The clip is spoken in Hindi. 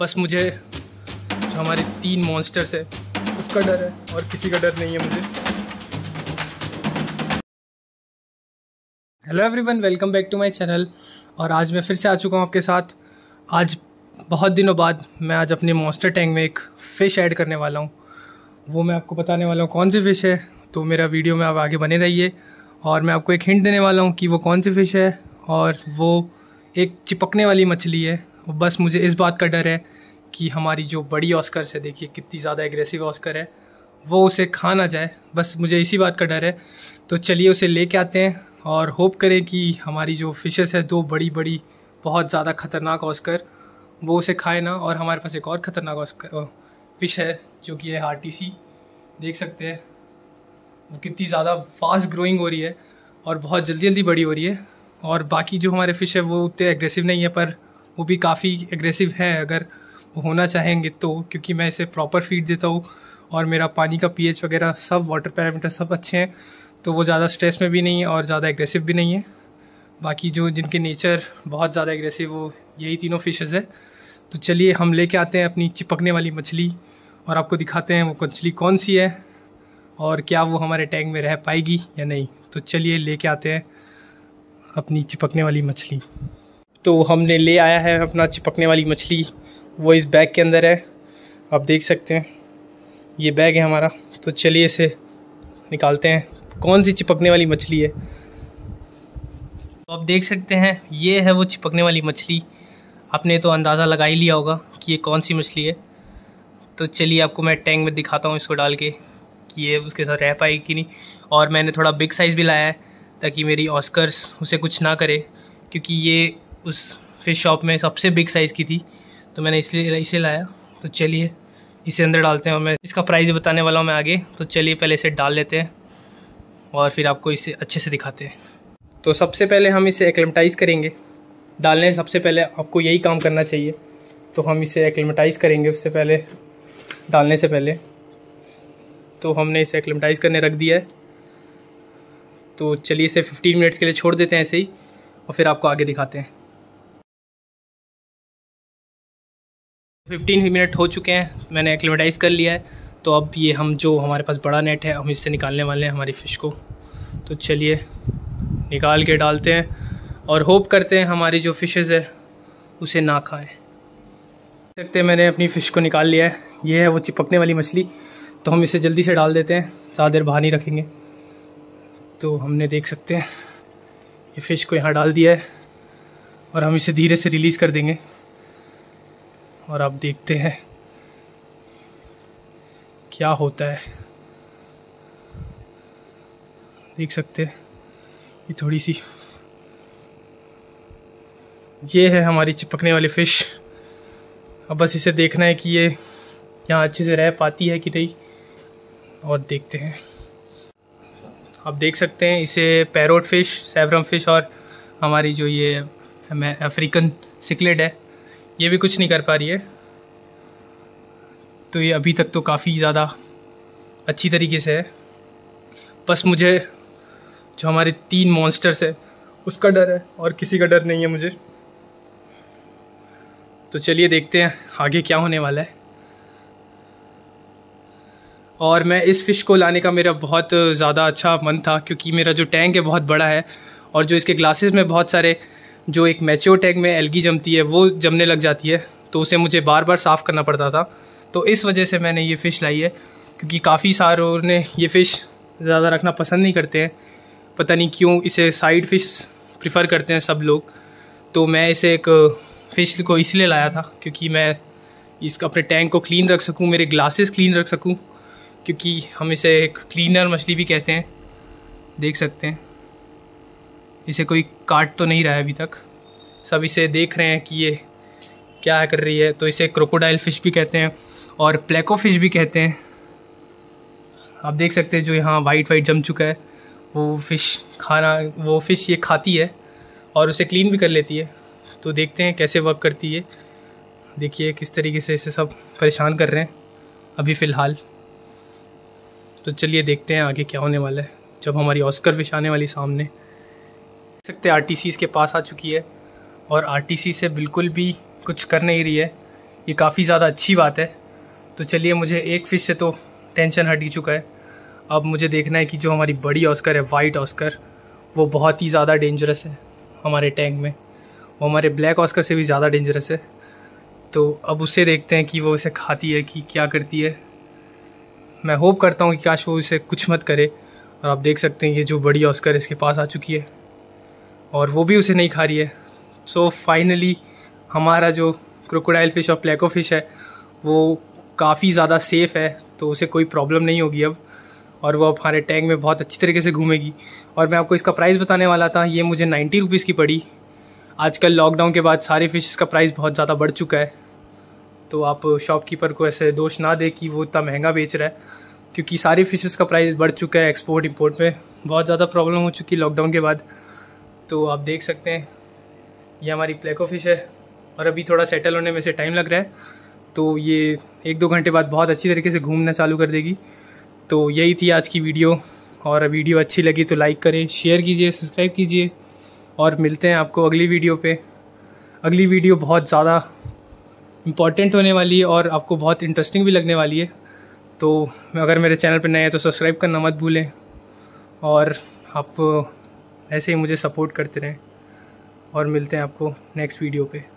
बस मुझे जो हमारे तीन मॉन्स्टर्स है उसका डर है और किसी का डर नहीं है मुझे hello everyone welcome back to my channel और आज मैं फिर से आ चुका हूँ आपके साथ आज बहुत दिनों बाद मैं आज अपने मॉन्स्टर टैंक में एक फ़िश ऐड करने वाला हूँ वो मैं आपको बताने वाला हूँ कौन सी फ़िश है तो मेरा वीडियो में आप आगे बने रहिए और मैं आपको एक हिंट देने वाला हूँ कि वो कौन सी फ़िश है और वो एक चिपकने वाली मछली है बस मुझे इस बात का डर है कि हमारी जो बड़ी ऑस्कर से देखिए कितनी ज़्यादा एग्रेसिव ऑस्कर है वो उसे खा ना जाए बस मुझे इसी बात का डर है तो चलिए उसे ले कर आते हैं और होप करें कि हमारी जो फिशेस है दो बड़ी बड़ी बहुत ज़्यादा ख़तरनाक ऑस्कर वो उसे खाए ना और हमारे पास एक और ख़तरनाक ऑस्कर फिश है जो कि है हार देख सकते हैं वो कितनी ज़्यादा फास्ट ग्रोइंग हो रही है और बहुत जल्दी जल्दी बड़ी हो रही है और बाकी जो हमारे फ़िश है वो उतने एग्रेसिव नहीं है पर वो भी काफ़ी एग्रेसिव है अगर वो होना चाहेंगे तो क्योंकि मैं इसे प्रॉपर फीड देता हूँ और मेरा पानी का पीएच वगैरह सब वाटर पैरामीटर सब अच्छे हैं तो वो ज़्यादा स्ट्रेस में भी नहीं है और ज़्यादा एग्रेसिव भी नहीं है बाकी जो जिनके नेचर बहुत ज़्यादा एग्रेसिव वो यही तीनों फिशेज़ है तो चलिए हम लेके आते हैं अपनी चिपकने वाली मछली और आपको दिखाते हैं वो मछली कौन सी है और क्या वो हमारे टैंक में रह पाएगी या नहीं तो चलिए लेके आते हैं अपनी चिपकने वाली मछली तो हमने ले आया है अपना चिपकने वाली मछली वो इस बैग के अंदर है आप देख सकते हैं ये बैग है हमारा तो चलिए इसे निकालते हैं कौन सी चिपकने वाली मछली है तो आप देख सकते हैं ये है वो चिपकने वाली मछली आपने तो अंदाज़ा लगा ही लिया होगा कि ये कौन सी मछली है तो चलिए आपको मैं टैंक में दिखाता हूँ इसको डाल के कि ये उसके साथ रह पाएगी कि नहीं और मैंने थोड़ा बिग साइज़ भी लाया है ताकि मेरी ऑस्कर्स उसे कुछ ना करे क्योंकि ये उस फिश शॉप में सबसे बिग साइज़ की थी तो मैंने इसलिए इसे लाया तो चलिए इसे अंदर डालते हैं और मैं इसका प्राइस बताने वाला हूँ मैं आगे तो चलिए पहले इसे डाल लेते हैं और फिर आपको इसे अच्छे से दिखाते हैं तो सबसे पहले हम इसे एक्लेमटाइज करेंगे डालने से सबसे पहले आपको यही काम करना चाहिए तो हम इसे एक्लेमटाइज करेंगे उससे पहले डालने से पहले तो हमने इसे एक्लेमटाइज करने रख दिया है तो चलिए इसे 15 मिनट्स के लिए छोड़ देते हैं ऐसे ही और फिर आपको आगे दिखाते हैं फिफ्टीन ही मिनट हो चुके हैं मैंने एक्लेमेटाइज़ कर लिया है तो अब ये हम जो हमारे पास बड़ा नेट है हम इससे निकालने वाले हैं हमारी फ़िश को तो चलिए निकाल के डालते हैं और होप करते हैं हमारी जो फ़िशेज़ है उसे ना खाएँ सकते हैं मैंने अपनी फ़िश को निकाल लिया है ये है वो चिपकने वाली मछली तो हम इसे जल्दी से डाल देते हैं ज़्यादा देर बाहर नहीं रखेंगे तो हमने देख सकते हैं ये फ़िश को यहाँ डाल दिया है और हम इसे धीरे से रिलीज़ कर देंगे और आप देखते हैं क्या होता है देख सकते हैं ये थोड़ी सी ये है हमारी चिपकने वाली फ़िश अब बस इसे देखना है कि ये यहाँ अच्छे से रह पाती है कि नहीं और देखते हैं आप देख सकते हैं इसे पैरोट फिश सैवरम फिश और हमारी जो ये अफ्रीकन सिकलेट है ये भी कुछ नहीं कर पा रही है तो ये अभी तक तो काफ़ी ज़्यादा अच्छी तरीके से है बस मुझे जो हमारे तीन मॉन्स्टर्स है उसका डर है और किसी का डर नहीं है मुझे तो चलिए देखते हैं आगे क्या होने वाला है और मैं इस फ़िश को लाने का मेरा बहुत ज़्यादा अच्छा मन था क्योंकि मेरा जो टैंक है बहुत बड़ा है और जो इसके ग्लासेस में बहुत सारे जो एक मैच्योर टैग में एलगी जमती है वो जमने लग जाती है तो उसे मुझे बार बार साफ़ करना पड़ता था तो इस वजह से मैंने ये फ़िश लाई है क्योंकि काफ़ी सारों ने ये फ़िश ज़्यादा रखना पसंद नहीं करते हैं पता नहीं क्यों इसे साइड फ़िश प्रिफ़र करते हैं सब लोग तो मैं इसे एक फ़िश को इसलिए लाया था क्योंकि मैं इसका अपने टैंक को क्लीन रख सकूँ मेरे ग्लासेस क्लीन रख सकूँ क्योंकि हम इसे एक क्लीनर मछली भी कहते हैं देख सकते हैं इसे कोई काट तो नहीं रहा है अभी तक सब इसे देख रहे हैं कि ये क्या कर रही है तो इसे क्रोकोडाइल फ़िश भी कहते हैं और प्लेको फ़िश भी कहते हैं आप देख सकते हैं जो यहाँ वाइट वाइट जम चुका है वो फ़िश खाना वो फ़िश ये खाती है और उसे क्लीन भी कर लेती है तो देखते हैं कैसे वर्क करती है देखिए किस तरीके से इसे सब परेशान कर रहे हैं अभी फ़िलहाल तो चलिए देखते हैं आगे क्या होने वाला है जब हमारी ऑस्कर फिश आने वाली सामने सकते आर टी के पास आ चुकी है और आर से बिल्कुल भी कुछ कर नहीं रही है ये काफ़ी ज़्यादा अच्छी बात है तो चलिए मुझे एक फिश से तो टेंशन हट ही चुका है अब मुझे देखना है कि जो हमारी बड़ी ऑस्कर है वाइट ऑस्कर वो बहुत ही ज़्यादा डेंजरस है हमारे टैंक में वो हमारे ब्लैक ऑस्कर से भी ज़्यादा डेंजरस है तो अब उसे देखते हैं कि वो उसे खाती है कि क्या करती है मैं होप करता हूँ कि काश वो इसे कुछ मत करे और आप देख सकते हैं ये जो बड़ी ऑस्कर इसके पास आ चुकी है और वो भी उसे नहीं खा रही है सो so, फाइनली हमारा जो क्रोकोडाइल फ़िश और प्लेको फ़िश है वो काफ़ी ज़्यादा सेफ़ है तो उसे कोई प्रॉब्लम नहीं होगी अब और वो अब हमारे टैंक में बहुत अच्छी तरीके से घूमेगी और मैं आपको इसका प्राइस बताने वाला था ये मुझे नाइन्टी रुपीज़ की पड़ी आजकल लॉकडाउन के बाद सारे फ़िश का प्राइस बहुत ज़्यादा बढ़ चुका है तो आप शॉपकीपर को ऐसे दोष ना दे कि वो इतना महंगा बेच रहा है क्योंकि सारे फ़िशेस का प्राइस बढ़ चुका है एक्सपोर्ट इंपोर्ट में बहुत ज़्यादा प्रॉब्लम हो चुकी है लॉकडाउन के बाद तो आप देख सकते हैं ये हमारी प्लेको फिश है और अभी थोड़ा सेटल होने में से टाइम लग रहा है तो ये एक दो घंटे बाद बहुत अच्छी तरीके से घूमना चालू कर देगी तो यही थी आज की वीडियो और वीडियो अच्छी लगी तो लाइक करें शेयर कीजिए सब्सक्राइब कीजिए और मिलते हैं आपको अगली वीडियो पे अगली वीडियो बहुत ज़्यादा इम्पॉर्टेंट होने वाली है और आपको बहुत इंटरेस्टिंग भी लगने वाली है तो अगर मेरे चैनल पर नए हैं तो सब्सक्राइब करना मत भूलें और आप ऐसे ही मुझे सपोर्ट करते रहें और मिलते हैं आपको नेक्स्ट वीडियो पे